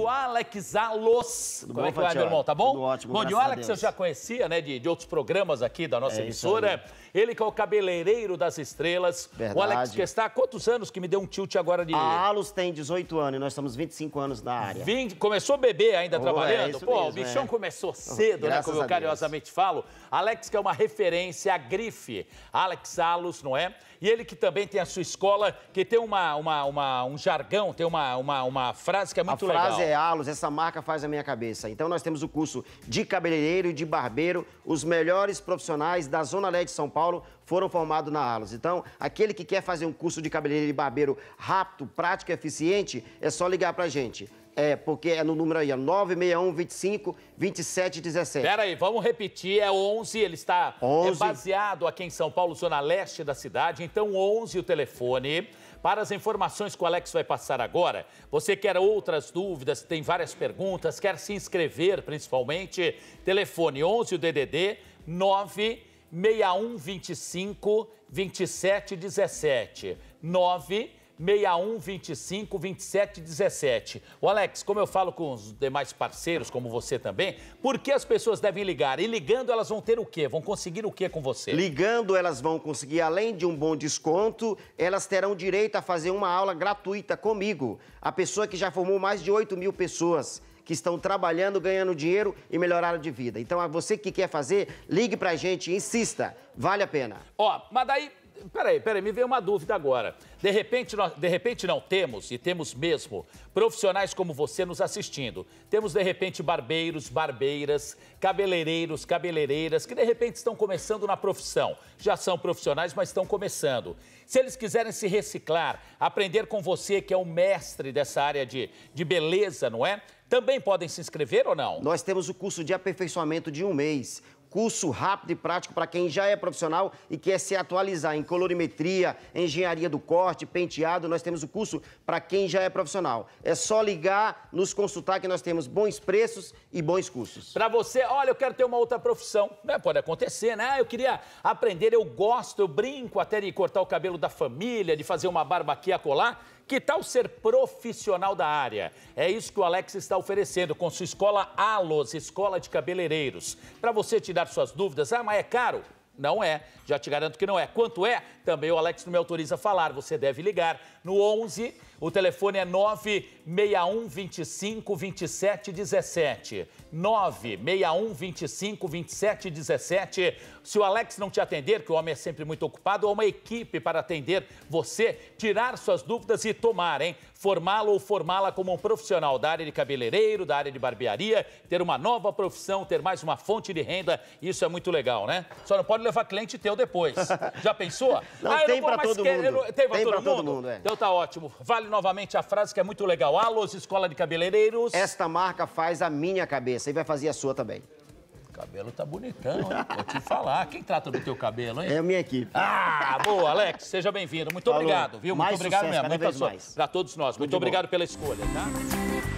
comigo Alex Alos. Como é que vai, meu irmão? Tá bom? Tudo ótimo, Bom, e o Alex eu já conhecia, né, de, de outros programas aqui da nossa é emissora. Ele que é o cabeleireiro das estrelas. Verdade. O Alex que está há quantos anos que me deu um tilt agora de... A Alos tem 18 anos e nós estamos 25 anos na área. 20... Começou bebê ainda oh, trabalhando? É Pô, mesmo, o bichão é. começou cedo, né, como eu carinhosamente falo. Alex que é uma referência, a grife. Alex Alos, não é? E ele que também tem a sua escola, que tem uma, uma, uma um jargão, tem uma, uma, uma frase que é muito a legal. É regalos, é essa marca faz a minha cabeça. Então nós temos o curso de cabeleireiro e de barbeiro, os melhores profissionais da Zona Leste de São Paulo foram formados na Alos. Então, aquele que quer fazer um curso de cabeleireiro e barbeiro rápido, prático e eficiente, é só ligar pra gente. É, porque é no número aí, ó, 961 25 27 17. Pera aí, vamos repetir, é 11, ele está 11. É baseado aqui em São Paulo, zona leste da cidade, então 11 o telefone. Para as informações que o Alex vai passar agora, você quer outras dúvidas, tem várias perguntas, quer se inscrever principalmente, telefone 11 o DDD 961 25 27 17. 9 61 25 27 17. O Alex, como eu falo com os demais parceiros, como você também, por que as pessoas devem ligar? E ligando, elas vão ter o quê? Vão conseguir o quê com você? Ligando, elas vão conseguir, além de um bom desconto, elas terão direito a fazer uma aula gratuita comigo. A pessoa que já formou mais de 8 mil pessoas que estão trabalhando, ganhando dinheiro e melhoraram de vida. Então, a você que quer fazer, ligue pra gente, insista, vale a pena. Ó, mas daí peraí, peraí, me veio uma dúvida agora. De repente, nós, de repente não temos, e temos mesmo, profissionais como você nos assistindo. Temos, de repente, barbeiros, barbeiras, cabeleireiros, cabeleireiras, que de repente estão começando na profissão. Já são profissionais, mas estão começando. Se eles quiserem se reciclar, aprender com você, que é o mestre dessa área de, de beleza, não é? Também podem se inscrever ou não? Nós temos o curso de aperfeiçoamento de um mês curso rápido e prático para quem já é profissional e quer se atualizar em colorimetria, engenharia do corte, penteado. Nós temos o curso para quem já é profissional. É só ligar, nos consultar que nós temos bons preços e bons cursos. Para você, olha, eu quero ter uma outra profissão. Né? Pode acontecer, né? Eu queria aprender, eu gosto, eu brinco até de cortar o cabelo da família, de fazer uma barba aqui a colar. Que tal ser profissional da área? É isso que o Alex está oferecendo com sua escola Alos, Escola de Cabeleireiros. Para você tirar tirar suas dúvidas. Ah, mas é caro? Não é, já te garanto que não é. Quanto é? Também o Alex não me autoriza a falar, você deve ligar no 11, o telefone é 961 25 27 17. 961 25 27 17. Se o Alex não te atender, que o homem é sempre muito ocupado, há uma equipe para atender você, tirar suas dúvidas e tomar, hein? Formá-lo ou formá-la como um profissional da área de cabeleireiro, da área de barbearia, ter uma nova profissão, ter mais uma fonte de renda, isso é muito legal, né? Só não pode levar levar cliente teu depois. Já pensou? Não, ah, tem para todo, quer... mundo. Não... tem todo, mundo? é. Então tá ótimo. Vale novamente a frase que é muito legal. Alôs, escola de cabeleireiros. Esta marca faz a minha cabeça e vai fazer a sua também cabelo tá bonitão, hein? Vou te falar. Quem trata do teu cabelo, hein? É a minha equipe. Ah, boa, Alex. Seja bem-vindo. Muito Falou. obrigado, viu? Muito mais obrigado sucesso, mesmo. Muito mais. Pra todos nós. Muito, Muito obrigado pela escolha, tá?